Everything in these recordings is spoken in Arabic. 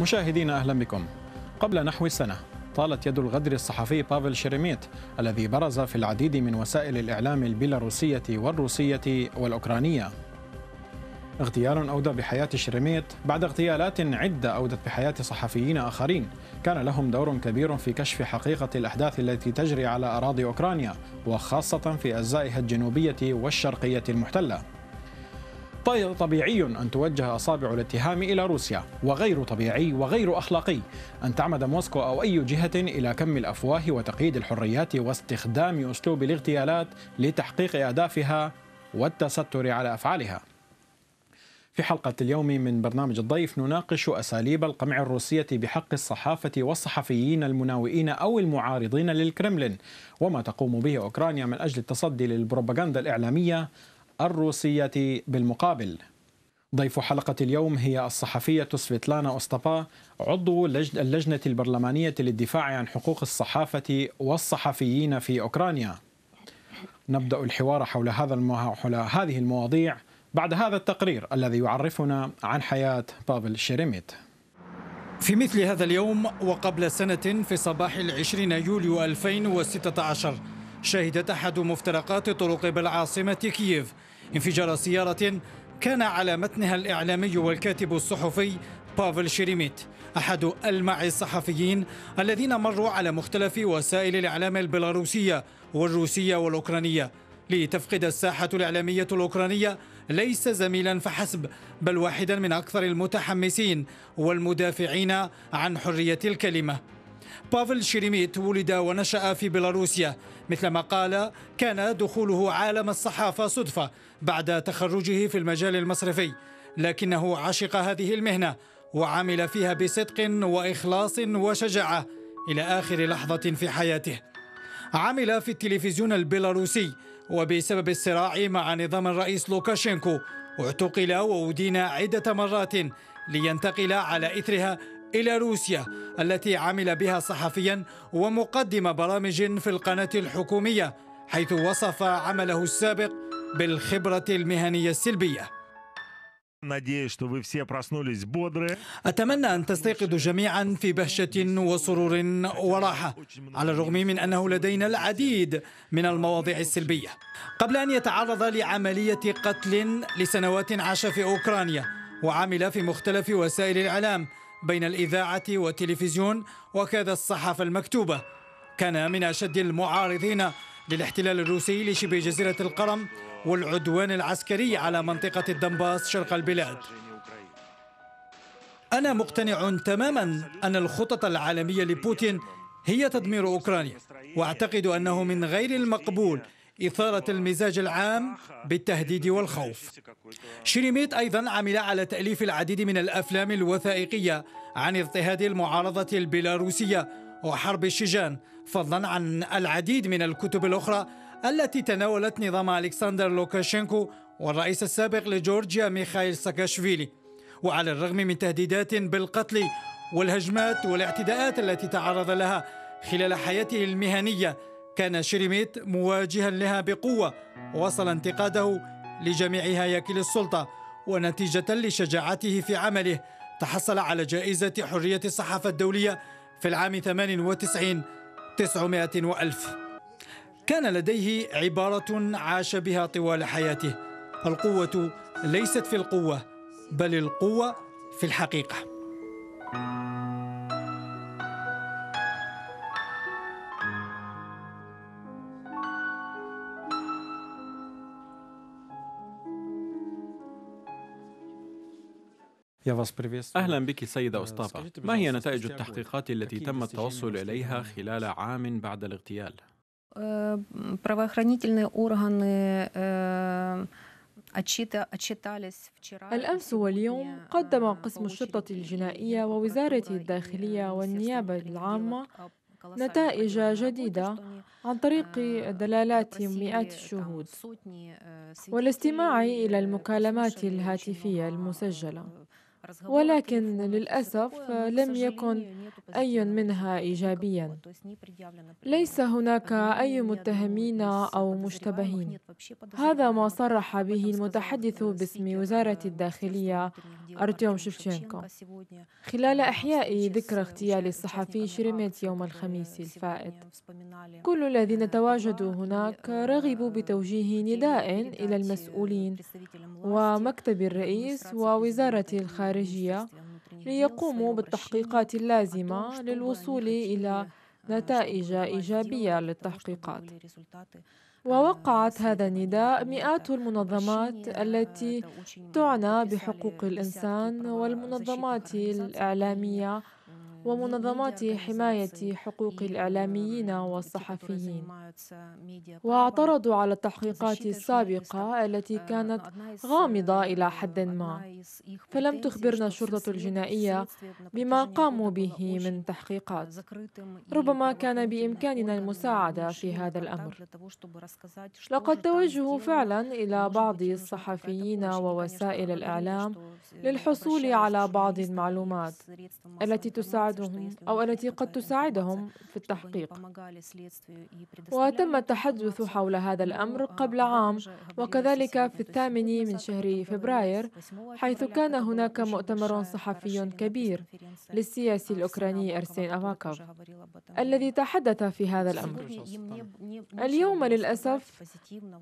مشاهدينا أهلا بكم قبل نحو سنه طالت يد الغدر الصحفي بافل شيريميت الذي برز في العديد من وسائل الإعلام البيلاروسية والروسية والأوكرانية اغتيال أودى بحياة شيريميت بعد اغتيالات عدة أودت بحياة صحفيين آخرين كان لهم دور كبير في كشف حقيقة الأحداث التي تجري على أراضي أوكرانيا وخاصة في أجزائها الجنوبية والشرقية المحتلة طبيعي أن توجه أصابع الاتهام إلى روسيا وغير طبيعي وغير أخلاقي أن تعمد موسكو أو أي جهة إلى كم الأفواه وتقييد الحريات واستخدام أسلوب الاغتيالات لتحقيق أهدافها والتستر على أفعالها في حلقة اليوم من برنامج الضيف نناقش أساليب القمع الروسية بحق الصحافة والصحفيين المناوئين أو المعارضين للكرملين وما تقوم به أوكرانيا من أجل التصدي للبروباغندا الإعلامية الروسية بالمقابل ضيف حلقة اليوم هي الصحفية سفيتلانا أوستابا عضو اللجنة البرلمانية للدفاع عن حقوق الصحافة والصحفيين في أوكرانيا نبدأ الحوار حول هذا المو... حول هذه المواضيع بعد هذا التقرير الذي يعرفنا عن حياة بابل شيريميت في مثل هذا اليوم وقبل سنة في صباح العشرين يوليو 2016 شهدت أحد مفترقات الطرق بالعاصمة كييف انفجار سيارة كان على متنها الإعلامي والكاتب الصحفي بافل شيريميت أحد ألمع الصحفيين الذين مروا على مختلف وسائل الإعلام البيلاروسية والروسية والأوكرانية لتفقد الساحة الإعلامية الأوكرانية ليس زميلا فحسب بل واحدا من أكثر المتحمسين والمدافعين عن حرية الكلمة بافل شيريميت ولد ونشأ في بيلاروسيا مثلما قال كان دخوله عالم الصحافة صدفة بعد تخرجه في المجال المصرفي لكنه عشق هذه المهنة وعمل فيها بصدق وإخلاص وشجاعة إلى آخر لحظة في حياته عمل في التلفزيون البيلاروسي وبسبب الصراع مع نظام الرئيس لوكاشينكو اعتقل وأدين عدة مرات لينتقل على إثرها إلى روسيا التي عمل بها صحفيا ومقدم برامج في القناة الحكومية حيث وصف عمله السابق بالخبرة المهنية السلبية أتمنى أن تستيقظوا جميعا في بهشة وسرور وراحة على الرغم من أنه لدينا العديد من المواضيع السلبية قبل أن يتعرض لعملية قتل لسنوات عاش في أوكرانيا وعمل في مختلف وسائل الإعلام بين الإذاعة والتلفزيون وكذا الصحافة المكتوبة كان من أشد المعارضين للاحتلال الروسي لشبه جزيرة القرم والعدوان العسكري على منطقة الدنباس شرق البلاد أنا مقتنع تماما أن الخطط العالمية لبوتين هي تدمير أوكرانيا وأعتقد أنه من غير المقبول إثارة المزاج العام بالتهديد والخوف شريميت أيضا عمل على تأليف العديد من الأفلام الوثائقية عن اضطهاد المعارضة البيلاروسية وحرب الشجان فضلا عن العديد من الكتب الأخرى التي تناولت نظام ألكسندر لوكاشينكو والرئيس السابق لجورجيا ميخائيل ساكاشفيلي وعلى الرغم من تهديدات بالقتل والهجمات والاعتداءات التي تعرض لها خلال حياته المهنيه كان شيريميت مواجها لها بقوة ووصل انتقاده لجميع هياكل السلطة ونتيجة لشجاعته في عمله تحصل على جائزة حرية الصحافة الدولية في العام 98 900 وألف كان لديه عبارة عاش بها طوال حياته القوة ليست في القوة بل القوة في الحقيقة أهلا بك سيدة أسطابة ما هي نتائج التحقيقات التي تم التوصل إليها خلال عام بعد الاغتيال؟ آه، آه، الأمس واليوم قدم قسم الشرطة الجنائية ووزارة الداخلية والنيابة العامة نتائج جديدة عن طريق آه، دلالات مئات الشهود э، والاستماع إلى المكالمات الهاتفية المسجلة э, ولكن للأسف لم يكن أي منها إيجابيا ليس هناك أي متهمين أو مشتبهين هذا ما صرح به المتحدث باسم وزارة э, الداخلية أرتيوم شفشينكو خلال إحيائي ذكرى اغتيال الصحفي شريميت يوم الخميس الفائت كل الذين تواجدوا هناك رغبوا بتوجيه نداء إلى المسؤولين ومكتب الرئيس ووزارة الخارجية ليقوموا بالتحقيقات اللازمة للوصول إلى نتائج إيجابية للتحقيقات ووقعت هذا النداء مئات المنظمات التي تعنى بحقوق الإنسان والمنظمات الإعلامية ومنظمات حماية حقوق الإعلاميين والصحفيين واعترضوا على التحقيقات السابقة التي آه، كانت آه، غامضة إلى حد ما فلم تخبرنا الشرطة الجنائية بما قاموا به من تحقيقات آه، ربما كان بإمكاننا المساعدة في هذا الأمر لقد توجهوا فعلا إلى بعض الصحفيين ووسائل الإعلام للحصول على بعض المعلومات التي تساعد تساعدهم أو التي قد تساعدهم في التحقيق وتم التحدث حول هذا الأمر قبل عام وكذلك في الثامن من شهر فبراير حيث كان هناك مؤتمر صحفي كبير للسياسي الأوكراني أرسين أفاكوف الذي تحدث في هذا الأمر اليوم للأسف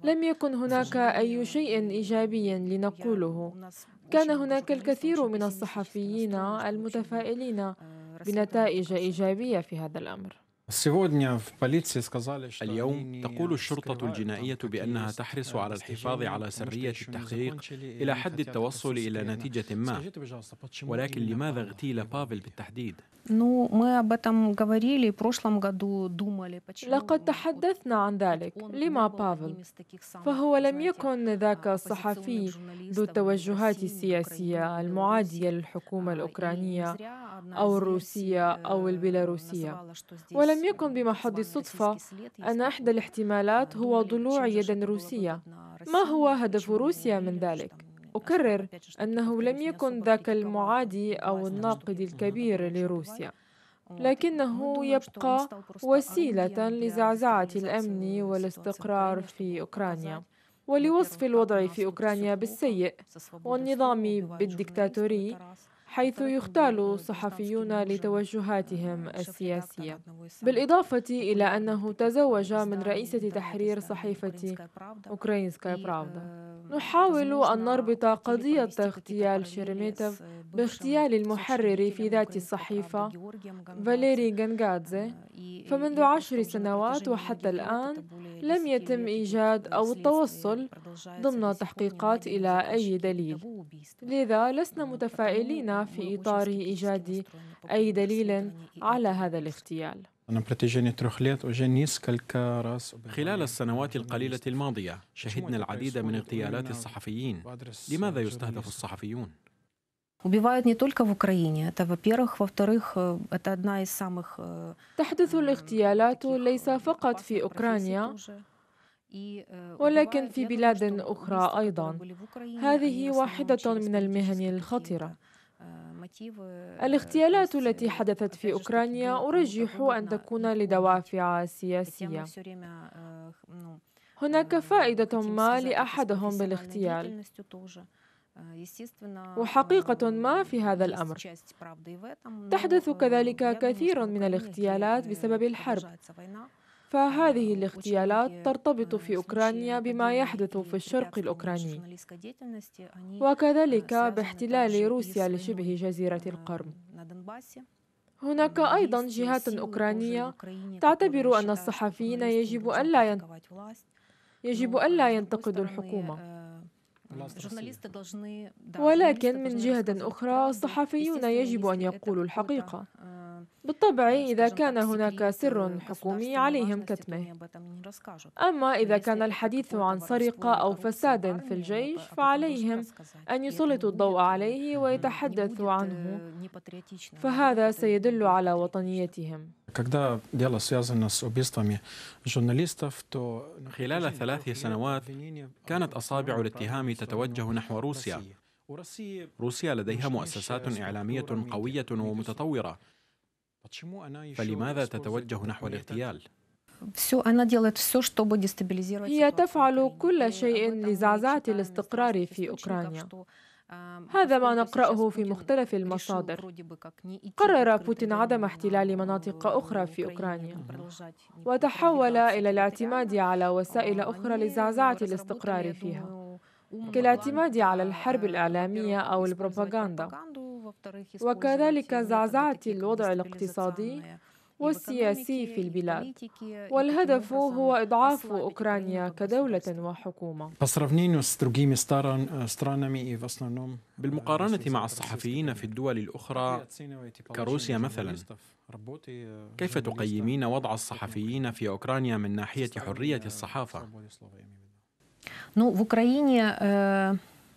لم يكن هناك أي شيء إيجابي لنقوله كان هناك الكثير من الصحفيين المتفائلين آه، بنتائج إيجابية في هذا الأمر اليوم تقول الشرطة الجنائية بأنها تحرص على الحفاظ على سرية التحقيق إلى حد التوصل إلى نتيجة ما ولكن لماذا اغتيل بافل بالتحديد؟ لقد تحدثنا عن ذلك لما بافل فهو لم يكن ذاك الصحفي ذو التوجهات السياسية المعادية للحكومة الأوكرانية أو الروسية أو э, البيلاروسية ولم لم يكن بمحض الصدفة أن إحدى الاحتمالات هو ضلوع يد روسية ما هو هدف روسيا من ذلك؟ أكرر أنه لم يكن ذاك المعادي أو الناقد الكبير لروسيا لكنه يبقى وسيلة لزعزعة الأمن والاستقرار في أوكرانيا ولوصف الوضع في أوكرانيا بالسيء والنظام بالديكتاتوري حيث يختال صحفيون لتوجهاتهم السياسية بالإضافة إلى أنه تزوج من رئيسة تحرير صحيفة أوكرانيسكا براودا نحاول أن نربط قضية اغتيال شيرميتف باغتيال المحرر في ذات الصحيفة فاليري جنغادزي فمنذ عشر سنوات وحتى الآن لم يتم إيجاد أو التوصل ضمن تحقيقات إلى أي دليل لذا لسنا متفائلين في إطار إيجاد أي دليل على هذا الاغتيال خلال السنوات القليلة الماضية شهدنا العديد من اغتيالات الصحفيين لماذا يستهدف الصحفيون؟ э, э, تحدث الاغتيالات ليس э, فقط في أوكرانيا إيه، آه، ولكن في بلاد أخرى أيضا يعني هذه واحدة من المهن الخطرة آه، آه، الاغتيالات التي حدثت في أوكرانيا أرجح أن تكون لدوافع سياسية هناك فائدة ما لأحدهم بالاغتيال وحقيقة ما في هذا الأمر تحدث كذلك э, كثير من الاغتيالات э, بسبب الحرب فهذه آه، الاغتيالات آه، ترتبط آه، في أوكرانيا بما يحدث في الشرق الأوكراني يعني، وكذلك باحتلال روسيا لشبه جزيرة القرم هناك أيضا جهات أوكرانية تعتبر أن الصحفيين يجب ألا يجب ألا ينتقدوا يعني، الحكومة ولكن من جهة أخرى الصحفيون يجب أن يقولوا الحقيقة بالطبع إذا كان هناك سر حكومي عليهم كتمه أما إذا كان الحديث عن سرقة أو فساد في الجيش فعليهم أن يسلطوا الضوء عليه ويتحدثوا عنه آه، فهذا سيدل على وطنيتهم خلال ثلاث سنوات كانت أصابع الاتهام تتوجه نحو روسيا روسيا لديها مؤسسات إعلامية قوية ومتطورة فلماذا تتوجه نحو الاغتيال؟ هي تفعل كل شيء لزعزعة الاستقرار في أوكرانيا هذا ما نقرأه في مختلف المصادر قرر بوتين عدم احتلال مناطق أخرى في أوكرانيا وتحول إلى الاعتماد على وسائل أخرى لزعزعة الاستقرار فيها كالاعتماد على الحرب الإعلامية أو البروباغاندا وكذلك زعزعة الوضع الاقتصادي والسياسي في البلاد والهدف هو إضعاف أوكرانيا كدولة وحكومة э, بالمقارنة مع э, الصحفيين في الدول الأخرى كروسيا مثلا э, كيف تقيمين وضع الصحفيين في أوكرانيا من ناحية حرية الصحافة؟ Ну, в Украине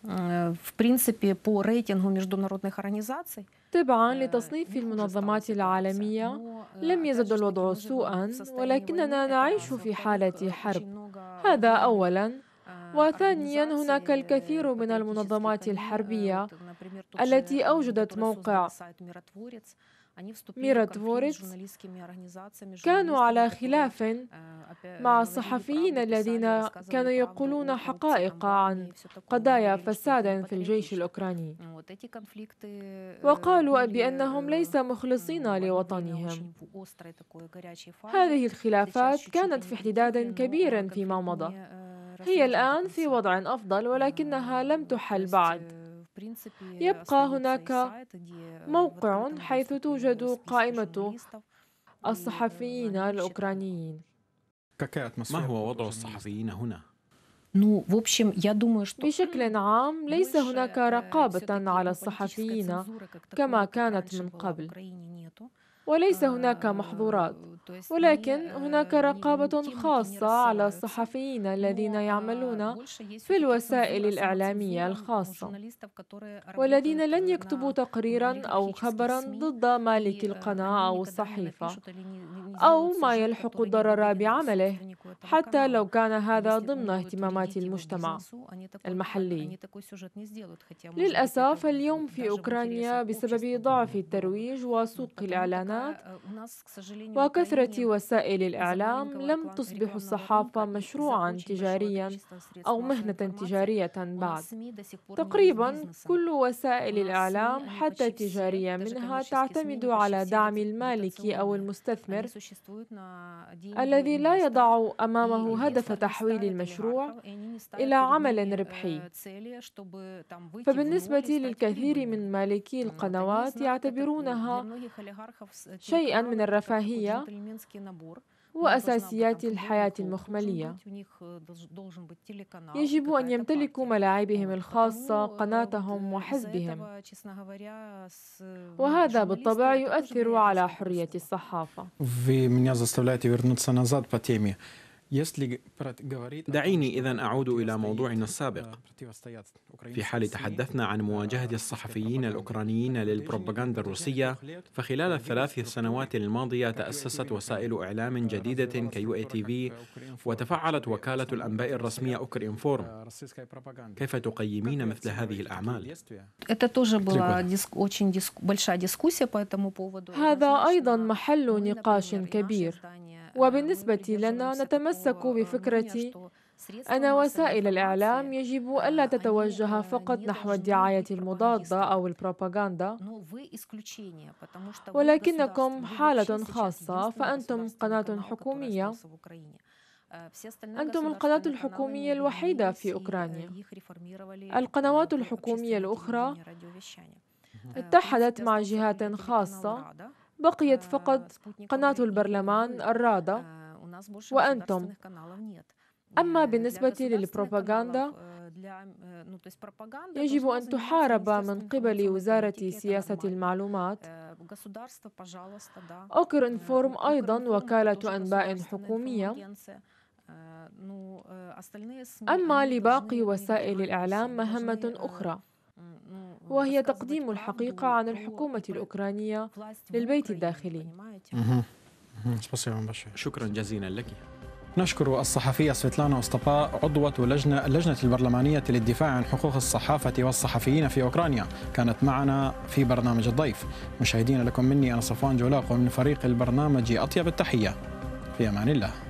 Э, в принципе по рейтингу международных организаций تبعا لتصنيف المنظمات العالمية لم يزد الوضع سوءا ولكننا نعيش في حالة حرب هذا أولا وثانيا هناك الكثير من المنظمات الحربية التي أوجدت موقع ميرادفوريتس كانوا على خلاف э, مع الصحفيين الذين كانوا يقولون حقائق عن قضايا فساد في الجيش الأوكراني э, وقالوا بأنهم э, ليس مخلصين لوطنهم هذه الخلافات كانت في احتداد كبير فيما مضى هي الآن في وضع أفضل ولكنها لم تحل بعد يبقى هناك موقع حيث توجد قائمة الصحفيين الأوكرانيين ما هو وضع الصحفيين هنا؟ بشكل عام ليس هناك э, رقابة على الصحفيين كما كانت من قبل وليس هناك محظورات ولكن هناك رقابة خاصة على الصحفيين الذين يعملون في الوسائل الإعلامية الخاصة والذين لن يكتبوا تقريرا أو خبرا ضد مالك القناة أو الصحيفة أو ما يلحق الضرر بعمله حتى لو كان هذا ضمن اهتمامات المجتمع المحلي للأسف اليوم في أوكرانيا بسبب ضعف الترويج وسوق الإعلانات الإعلانات آه، آه، وكثرة وسائل الإعلام لم تصبح الصحافة مشروعا تجاريا أو مهنة تجارية بعد تقريبا كل وسائل الإعلام حتى التجارية منها تعتمد على دعم المالك أو المستثمر الذي لا يضع أمامه هدف تحويل المشروع إلى عمل э, ربحي فبالنسبة للكثير من مالكي القنوات يعتبرونها شيئا من الرفاهية وأساسيات الحياة المخملية. يجب أن يمتلكوا ملاعبهم الخاصة، قناتهم وحزبهم. وهذا بالطبع يؤثر على حرية الصحافة. دعيني إذا أعود إلى موضوعنا آه، السابق في حال تحدثنا عن مواجهة الصحفيين الأوكرانيين للبروباغندا الروسية فخلال الثلاث سنوات الماضية تأسست وسائل إعلام جديدة كيو اي تي في وتفعلت وكالة الأنباء الرسمية أوكر إنفورم آه، كيف تقيمين مثل هذه الأعمال؟ هذا أيضا محل نقاش كبير وبالنسبة لنا نتمسك بفكرة أن وسائل الإعلام يجب ألا تتوجه فقط نحو الدعاية المضادة أو البروباغاندا ولكنكم حالة خاصة فأنتم قناة حكومية أنتم القناة الحكومية الوحيدة في أوكرانيا القنوات الحكومية الأخرى اتحدت مع جهات خاصة بقيت فقط قناة البرلمان الرادة وأنتم أما بالنسبة للبروباغاندا يجب أن تحارب من قبل وزارة سياسة المعلومات أوكر انفورم أيضا وكالة أنباء حكومية أما لباقي وسائل الإعلام مهمة أخرى وهي تقديم الحقيقة عن الحكومة الأوكرانية للبيت الداخلي شكرا جزيلا لك نشكر الصحفية سفيتلانا أستباء عضوة لجنة اللجنة البرلمانية للدفاع عن حقوق الصحافة والصحفيين في أوكرانيا كانت معنا في برنامج الضيف مشاهدين لكم مني أنا صفوان جولاق ومن فريق البرنامج أطيب التحية في أمان الله